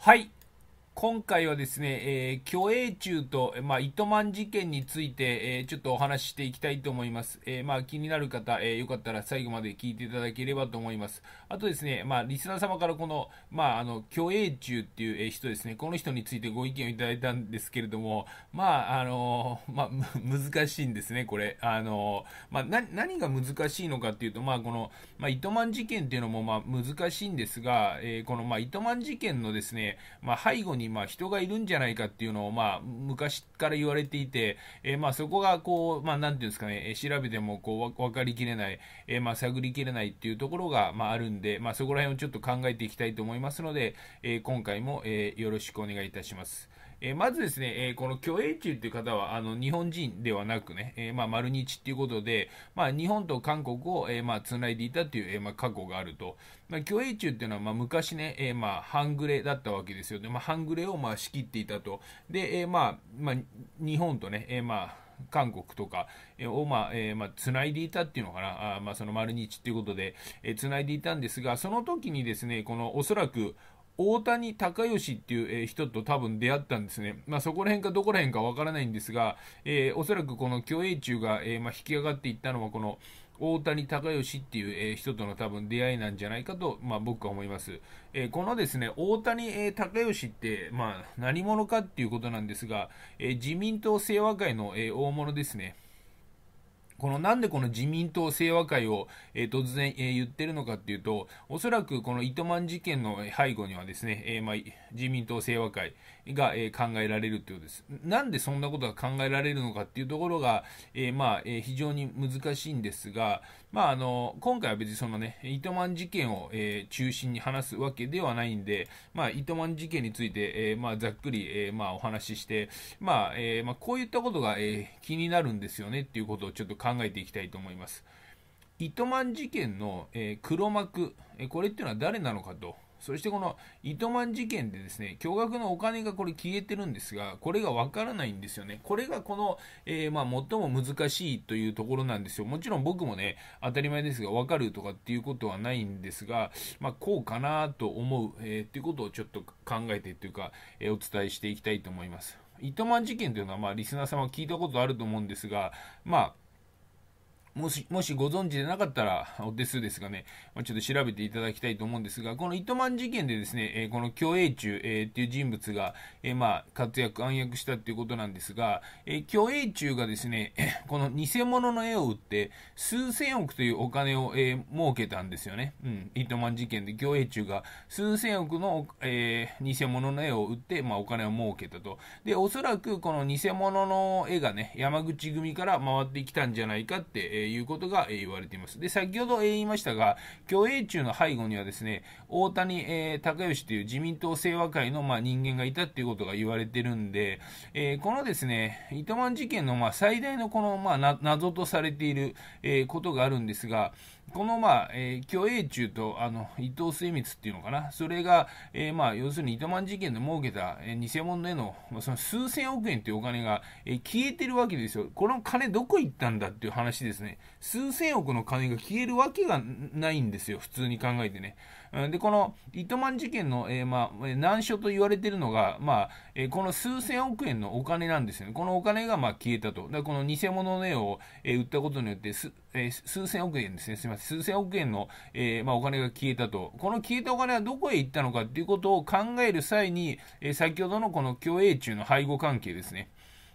はい。今回はですね、えー、虚栄中と、まあ、糸満事件について、えー、ちょっとお話ししていきたいと思います。えー、まあ、気になる方、えー、よかったら最後まで聞いていただければと思います。あとですね、まあ、リスナー様からこの、まあ、あの、虚栄中っていう人ですね、この人についてご意見をいただいたんですけれども、まあ、あのまあ、難しいんですね、これ。あのまあ、な、何が難しいのかっていうと、まあ、この、まあ、糸満事件っていうのも、まあ、難しいんですが、えー、この、まあ、糸満事件のですね、まあ、背後にまあ、人がいるんじゃないかっていうのを、まあ、昔から言われていて、えー、まあ、そこがこう、まあ、なんていうんですかね、調べてもこう分かりきれない、えー、まあ、探りきれないっていうところが、まあ、あるんで、まあ、そこら辺をちょっと考えていきたいと思いますので、えー、今回も、えよろしくお願いいたします。えー、まずですね、えー、この虚栄中っていう方は、あの、日本人ではなくね、えー、まあ、丸日っていうことで、まあ、日本と韓国を、えー、まあ、ついでいたっていう、えー、まあ、過去があると。まあ、虚栄中っていうのは、まあ、昔ね、えー、まあ、半グレだったわけですよで、まあ、半グレを、まあ、仕切っていたと。で、えー、まあ、まあ、日本とね、えー、まあ、韓国とかを、まあえー、まあ、ついでいたっていうのかな、あまあ、その丸日っていうことで、えー、ついでいたんですが、その時にですね、このおそらく大谷隆義っていう、え人と多分出会ったんですね。まあ、そこら辺かどこら辺かわからないんですが、えー、おそらくこの共栄中が、えー、まあ、引き上がっていったのはこの大谷隆義っていう、え人との多分出会いなんじゃないかと、まあ、僕は思います。えー、このですね、大谷、え隆義って、まあ、何者かっていうことなんですが、え自民党清和会の、え大物ですね。このなんでこの自民党清和会を、えー、突然、えー、言ってるのかっていうと、おそらくこの糸満事件の背後にはですね、えーまあ、自民党清和会、が、え考えられるということです。なんでそんなことが考えられるのかっていうところが、えまあ、え非常に難しいんですが、まあ、あの、今回は別にそのね、糸満事件を、え中心に話すわけではないんで、まあ、糸満事件について、えまあ、ざっくり、えまあ、お話しして、まあ、えまあ、こういったことが、え気になるんですよねっていうことをちょっと考えていきたいと思います。糸満事件の、え黒幕、えこれっていうのは誰なのかと。そしてこの糸満事件でですね、巨額のお金がこれ消えてるんですが、これがわからないんですよね。これがこの、えー、まあ、最も難しいというところなんですよ。もちろん僕もね、当たり前ですが、わかるとかっていうことはないんですが、まあ、こうかなと思う、えー、っていうことをちょっと考えてというか、えー、お伝えしていきたいと思います。糸満事件というのは、まあ、リスナー様は聞いたことあると思うんですが、まあ、もし、もしご存知でなかったら、お手数ですがね、まあ、ちょっと調べていただきたいと思うんですが、この糸満事件でですね、えー、この共栄中、えー、っていう人物が、えー、まあ、活躍、暗躍したっていうことなんですが、え共栄中がですね、この偽物の絵を売って、数千億というお金を、え儲けたんですよね。うん、糸満事件で共栄中が数千億の、え偽物の絵を売って、まあ、お金を儲けたと。で、おそらくこの偽物の絵がね、山口組から回ってきたんじゃないかって、えー、いうことが、えー、言われています。で、先ほど、え言いましたが、共栄中の背後にはですね、大谷、えー、義という自民党清和会の、まあ、人間がいたっていうことが言われてるんで、えー、このですね、糸満事件の、まあ、最大のこの、まあ、謎とされている、えー、ことがあるんですが、この、まあ、えー、虚栄中と、あの、伊藤末光っていうのかな。それが、えー、まあ、要するに糸満事件で儲けた、えー、偽物への、まあ、その数千億円というお金が、えー、消えてるわけですよ。この金どこ行ったんだっていう話ですね。数千億の金が消えるわけがないんですよ。普通に考えてね。で、この糸満事件の、えー、まあ、難所と言われているのが、まあ、えー、この数千億円のお金なんですよね。このお金が、まあ、消えたと。だこの偽物の絵を、えー、売ったことによって、す、えー、数千億円ですね。すみません。数千億円の、えー、まあ、お金が消えたと、この消えたお金はどこへ行ったのかということを考える際に、えー、先ほどのこの共栄中の背後関係ですね、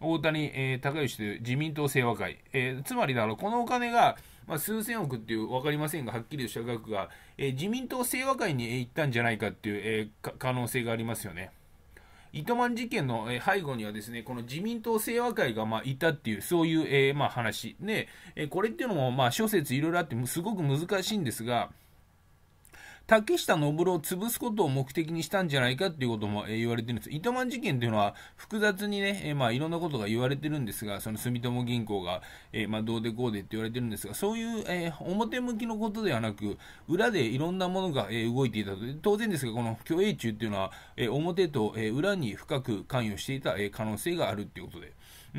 大谷、えー、高市という自民党清和会、えー、つまりだからこのお金が、まあ、数千億っていう分かりませんが、はっきりとした額が、えー、自民党清和会に行ったんじゃないかっていう、え可能性がありますよね。糸満事件の背後にはですね、この自民党清和会がまあいたっていう、そういう、えー、まあ話。で、これっていうのもまあ諸説いろいろあって、すごく難しいんですが、竹下登を潰すことを目的にしたんじゃないかっていうことも、え言われてるんです。糸満事件っていうのは複雑にね、えまあいろんなことが言われてるんですが、その住友銀行が、えまあどうでこうでって言われてるんですが、そういう、え表向きのことではなく、裏でいろんなものが、え動いていたと。当然ですが、この虚栄中っていうのは、え表と、え裏に深く関与していた、え可能性があるっていうことで。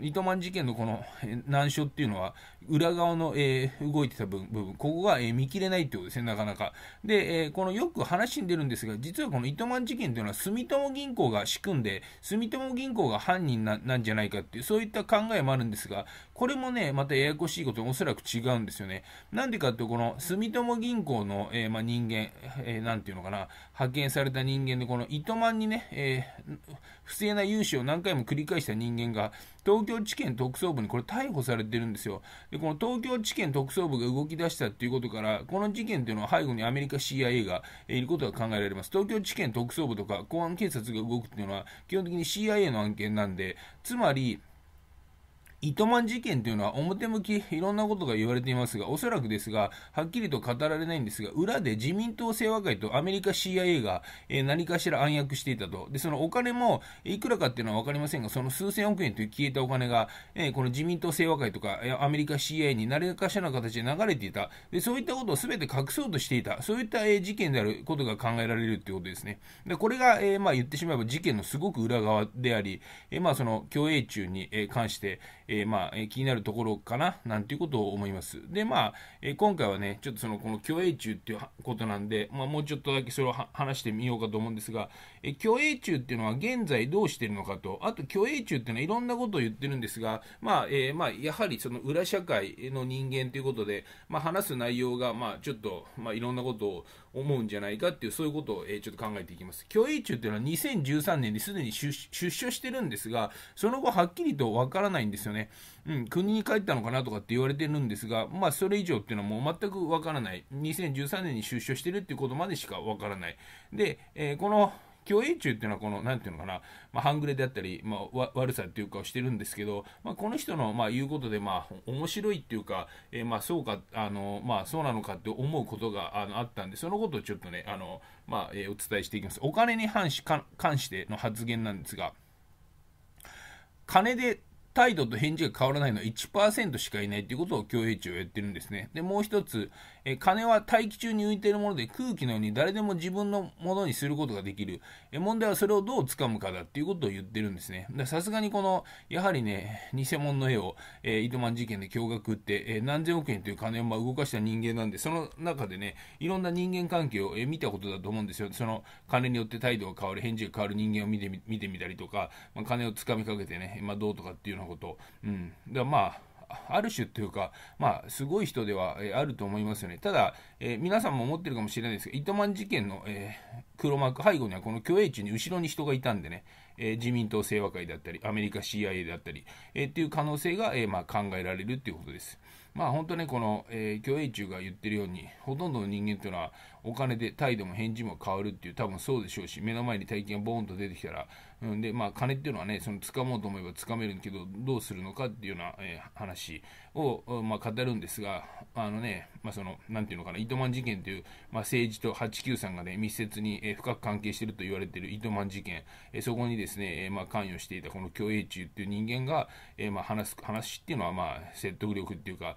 糸満事件のこの難所っていうのは、裏側の、えー、動いてた部分、ここが、えー、見切れないってことですね、なかなか。で、えー、このよく話に出るんですが、実はこの糸満事件というのは、住友銀行が仕組んで、住友銀行が犯人なんじゃないかっていう、そういった考えもあるんですが、これもね、またややこしいことおそらく違うんですよね。なんでかっていうと、この住友銀行の、えーまあ、人間、えー、なんていうのかな、派遣された人間で、この糸満にね、えー、不正な融資を何回も繰り返した人間が、東京地検特捜部にこれ逮捕されてるんですよ。で、この東京地検特捜部が動き出したっていうことから、この事件っていうのは背後にアメリカ CIA がいることが考えられます。東京地検特捜部とか公安警察が動くっていうのは基本的に CIA の案件なんで、つまり、糸満事件というのは表向きいろんなことが言われていますが、おそらくですが、はっきりと語られないんですが、裏で自民党政和会とアメリカ CIA が、えー、何かしら暗躍していたと。で、そのお金も、いくらかっていうのはわかりませんが、その数千億円という消えたお金が、えー、この自民党政和会とか、アメリカ CIA に何かしらの形で流れていた。で、そういったことを全て隠そうとしていた。そういった、えー、事件であることが考えられるということですね。で、これが、えー、まあ言ってしまえば事件のすごく裏側であり、えー、まあその、共栄中に、えー、関して、えー、まあ、え気になるところかな、なんていうことを思います。で、まあ、え今回はね、ちょっとその、この虚栄中っていうことなんで、まあ、もうちょっとだけそれを話してみようかと思うんですが、え虚栄中っていうのは現在どうしてるのかと、あと虚栄中っていうのはいろんなことを言ってるんですが、まあ、えまあ、やはりその裏社会の人間ということで、まあ、話す内容が、まあ、ちょっと、まあ、いろんなことを思うんじゃないかっていう、そういうことを、えちょっと考えていきます。虚栄中っていうのは2013年にすでに出所してるんですが、その後はっきりとわからないんですよね。ね、うん、国に帰ったのかなとかって言われてるんですが、まあ、それ以上っていうのはもう全くわからない。2013年に出所してるっていうことまでしかわからない。で、えー、この、共栄中っていうのはこの、なんていうのかな、まあ、半グレであったり、まあ、悪さっていうかをしてるんですけど、まあ、この人の、まあ、言うことで、まあ、面白いっていうか、えー、まあ、そうか、あの、まあ、そうなのかって思うことがあのあったんで、そのことをちょっとね、あの、まあ、えー、お伝えしていきます。お金に関し関しての発言なんですが、金で態度と返事が変わらないのは1%しかいないということを共栄庁は言ってるんですね。で、もう一つ、え金は大気中に浮いているもので空気のように誰でも自分のものにすることができる。え問題はそれをどう掴むかだっていうことを言ってるんですね。さすがにこの、やはりね、偽物の絵を、えー、イ事件で驚愕って、えー、何千億円という金をま動かした人間なんで、その中でね、いろんな人間関係を、えー、見たことだと思うんですよ。その金によって態度が変わる、返事が変わる人間を見てみ見てみたりとか、まあ、金をつかみかけてね、まあ、どうとかっていうのなこと。うん。だまあ、ある種というか、まあ、すごい人では、あると思いますよね。ただ、えー、皆さんも思ってるかもしれないですが、糸満事件の、えー、黒幕背後には、この虚栄地に後ろに人がいたんでね、え自民党清和会だったり、アメリカ CIA だったり、えっていう可能性が、えまあ、考えられるっていうことです。まあ本当ね、この、えー、共栄中が言ってるように、ほとんどの人間っていうのは、お金で態度も返事も変わるっていう、多分そうでしょうし、目の前に大金がボーンと出てきたら、うんで、まあ金っていうのはね、その掴もうと思えば掴めるけど、どうするのかっていうような、えー、話を、まあ、語るんですが、あのね、まあその、なんていうのかな、糸満事件という、まあ政治と8 9んがね、密接に、えー、深く関係していると言われている糸満事件、えー、そこにですね、えー、まあ関与していたこの共栄中っていう人間が、えー、まあ話す、話っていうのはまあ説得力っていうか、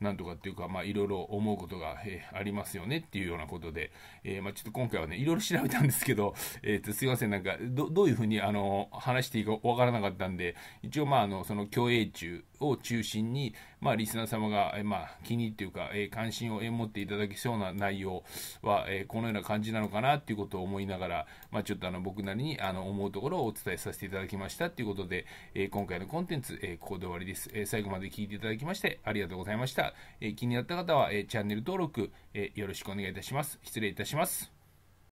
なんとかっていうか、まあ、いろいろ思うことが、えー、ありますよねっていうようなことで、えー、まあ、ちょっと今回はね、いろいろ調べたんですけど、えっ、と、すいません、なんか、ど、どういうふうに、あの、話していいかわからなかったんで、一応、まあ、あの、その、共栄中を中心に、まあ、リスナー様が、えまあ、気に入っていうか、え関心を持っていただきそうな内容は、えこのような感じなのかなっていうことを思いながら、まあ、ちょっとあの、僕なりに、あの、思うところをお伝えさせていただきましたということで、え今回のコンテンツ、えここで終わりです。え最後まで聞いていただきまして、ありがとうございました。。え気になった方は、えチャンネル登録、えよろしくお願いいたします。失礼いたします。